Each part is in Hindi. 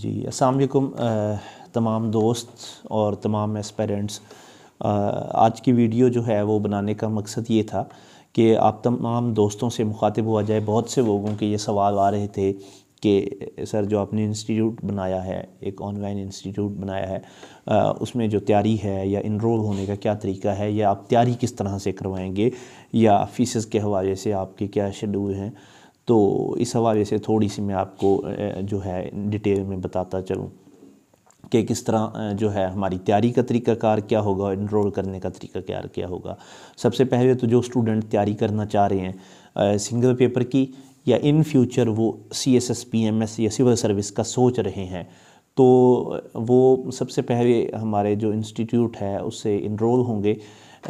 जी असलम तमाम दोस्त और तमाम एस्पेरेंट्स आज की वीडियो जो है वो बनाने का मकसद ये था कि आप तमाम दोस्तों से मुखातिब हुआ जाए बहुत से लोगों के ये सवाल आ रहे थे कि सर जो आपने इंस्टीट्यूट बनाया है एक ऑनलाइन इंस्टीट्यूट बनाया है आ, उसमें जो तैयारी है या इनरोल होने का क्या तरीका है या आप तैयारी किस तरह से करवाएँगे या फीसज़ के हवाले से आपके क्या शेड्यूल हैं तो इस हवाले से थोड़ी सी मैं आपको जो है डिटेल में बताता चलूँ कि किस तरह जो है हमारी तैयारी का तरीकाकार क्या होगा इनरोल करने का तरीकाकार क्या होगा सबसे पहले तो जो स्टूडेंट तैयारी करना चाह रहे हैं सिंगल पेपर की या इन फ्यूचर वो C S S P M S या सिविल सर्विस का सोच रहे हैं तो वो सबसे पहले हमारे जो इंस्टीट्यूट है उससे इनरोल होंगे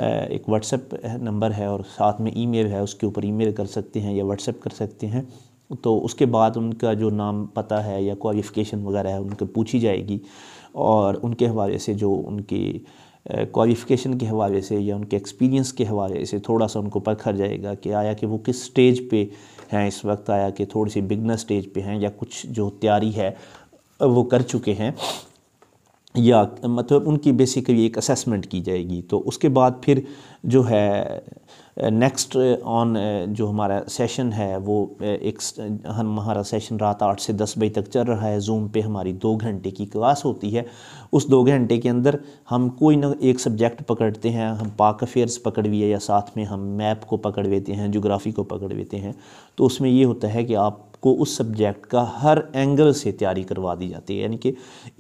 एक व्हाट्सएप नंबर है और साथ में ईमेल है उसके ऊपर ईमेल कर सकते हैं या व्हाट्सएप कर सकते हैं तो उसके बाद उनका जो नाम पता है या क्वालिफ़िकेशन वगैरह है उनको पूछी जाएगी और उनके हवाले से जो उनकी क्वालिफ़िकेशन के हवाले से या उनके एक्सपीरियंस के हवाले से थोड़ा सा उनको परखा जाएगा कि आया कि वो किस स्टेज पे हैं इस वक्त आया कि थोड़ी सी बिगनर स्टेज पे हैं या कुछ जो तैयारी है वो कर चुके हैं या मतलब उनकी बेसिकली एक असेसमेंट की जाएगी तो उसके बाद फिर जो है नेक्स्ट ऑन जो हमारा सेशन है वो एक हम हमारा सेशन रात आठ से दस बजे तक चल रहा है जूम पे हमारी दो घंटे की क्लास होती है उस दो घंटे के अंदर हम कोई ना एक सब्जेक्ट पकड़ते हैं हम पाक अफेयर्स पकड़ है या साथ में हम मैप को पकड़ लेते हैं जोग्राफ़ी को पकड़ लेते हैं तो उसमें ये होता है कि आप को उस सब्जेक्ट का हर एंगल से तैयारी करवा दी जाती है यानी कि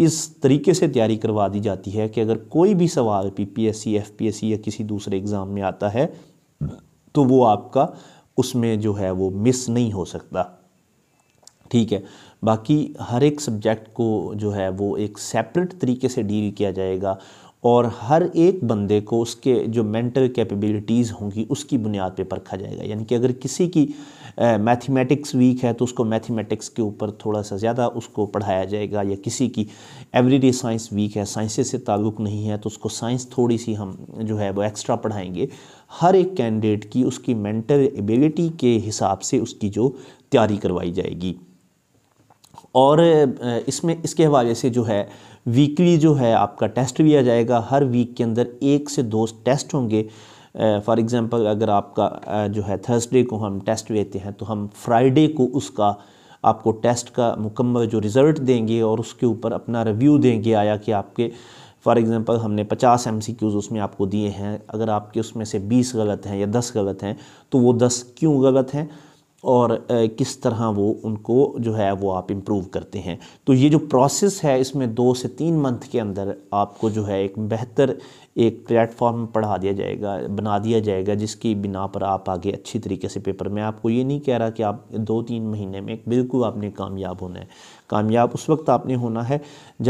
इस तरीके से तैयारी करवा दी जाती है कि अगर कोई भी सवाल पीपीएससी एफपीएससी या किसी दूसरे एग्ज़ाम में आता है तो वो आपका उसमें जो है वो मिस नहीं हो सकता ठीक है बाकी हर एक सब्जेक्ट को जो है वो एक सेपरेट तरीके से डील किया जाएगा और हर एक बंदे को उसके जो मेंटल कैपेबिलिटीज़ होंगी उसकी बुनियाद पे परखा जाएगा यानी कि अगर किसी की मैथमेटिक्स वीक है तो उसको मैथमेटिक्स के ऊपर थोड़ा सा ज़्यादा उसको पढ़ाया जाएगा या किसी की एवरीडे साइंस वीक है साइंस से ताल्लुक़ नहीं है तो उसको साइंस थोड़ी सी हम जो है वो एक्स्ट्रा पढ़ाएंगे हर एक कैंडिडेट की उसकी मेंटल एबिलिटी के हिसाब से उसकी जो तैयारी करवाई जाएगी और इसमें इसके हवाले से जो है वीकली जो है आपका टेस्ट लिया जाएगा हर वीक के अंदर एक से दो टेस्ट होंगे फॉर एग्ज़ाम्पल अगर आपका जो है थर्सडे को हम टेस्ट लेते हैं तो हम फ्राइडे को उसका आपको टेस्ट का मुकम्मल जो रिज़ल्ट देंगे और उसके ऊपर अपना रिव्यू देंगे आया कि आपके फॉर एग्ज़ाम्पल हमने 50 एम उसमें आपको दिए हैं अगर आपके उसमें से 20 गलत हैं या 10 गलत हैं तो वो 10 क्यों गलत हैं और किस तरह वो उनको जो है वो आप इम्प्रूव करते हैं तो ये जो प्रोसेस है इसमें दो से तीन मंथ के अंदर आपको जो है एक बेहतर एक प्लेटफॉर्म पढ़ा दिया जाएगा बना दिया जाएगा जिसकी बिना पर आप आगे अच्छी तरीके से पेपर में आपको ये नहीं कह रहा कि आप दो तीन महीने में बिल्कुल आपने कामयाब होना है कामयाब उस वक्त आपने होना है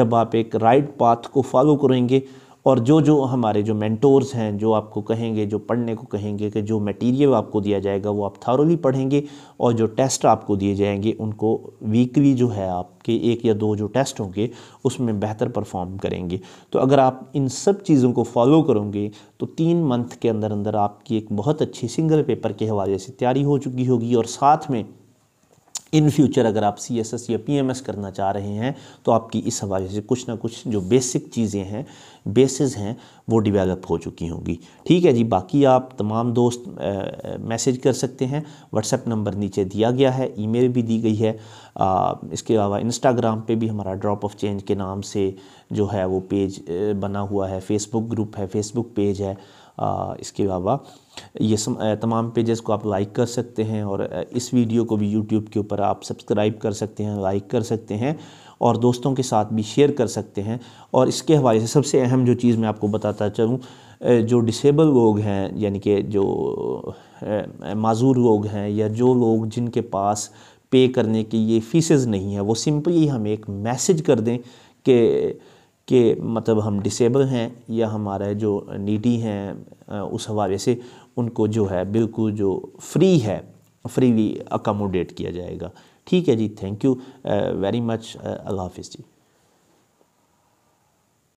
जब आप एक राइट पाथ को फॉलो करेंगे और जो जो हमारे जो मैंटोर्स हैं जो आपको कहेंगे जो पढ़ने को कहेंगे कि जो मटेरियल आपको दिया जाएगा वो आप थारोली पढ़ेंगे और जो टेस्ट आपको दिए जाएंगे उनको वीकली जो है आपके एक या दो जो टेस्ट होंगे उसमें बेहतर परफॉर्म करेंगे तो अगर आप इन सब चीज़ों को फॉलो करोगे तो तीन मंथ के अंदर अंदर आपकी एक बहुत अच्छी सिंगल पेपर के हवाले से तैयारी हो चुकी होगी और साथ में इन फ्यूचर अगर आप सी एस एस या पी एम एस करना चाह रहे हैं तो आपकी इस हवाले से कुछ ना कुछ जो बेसिक चीज़ें हैं बेसिस हैं वो डिवेलप हो चुकी होंगी ठीक है जी बाकी आप तमाम दोस्त मैसेज कर सकते हैं व्हाट्सएप नंबर नीचे दिया गया है ईमेल भी दी गई है आ, इसके अलावा इंस्टाग्राम पे भी हमारा ड्रॉप ऑफ चेंज के नाम से जो है वो पेज बना हुआ है फेसबुक ग्रुप है फेसबुक पेज है आ, इसके अलावा ये सम, तमाम पेजेस को आप लाइक कर सकते हैं और इस वीडियो को भी यूट्यूब के ऊपर आप सब्सक्राइब कर सकते हैं लाइक कर सकते हैं और दोस्तों के साथ भी शेयर कर सकते हैं और इसके हवाले से सबसे अहम जो चीज़ मैं आपको बताता चलूँ जो डिसेबल लोग हैं यानी कि जो माजूर लोग हैं या जो लोग जिनके पास पे करने के ये फीसज़ नहीं है वो सिंपली हमें एक मैसेज कर दें कि के मतलब हम डिसेबल हैं या हमारे जो नीडी हैं उस हवाले से उनको जो है बिल्कुल जो फ्री है फ्रीली अकोमोडेट किया जाएगा ठीक है जी थैंक यू वेरी मच अल्लाह हाफिज़ जी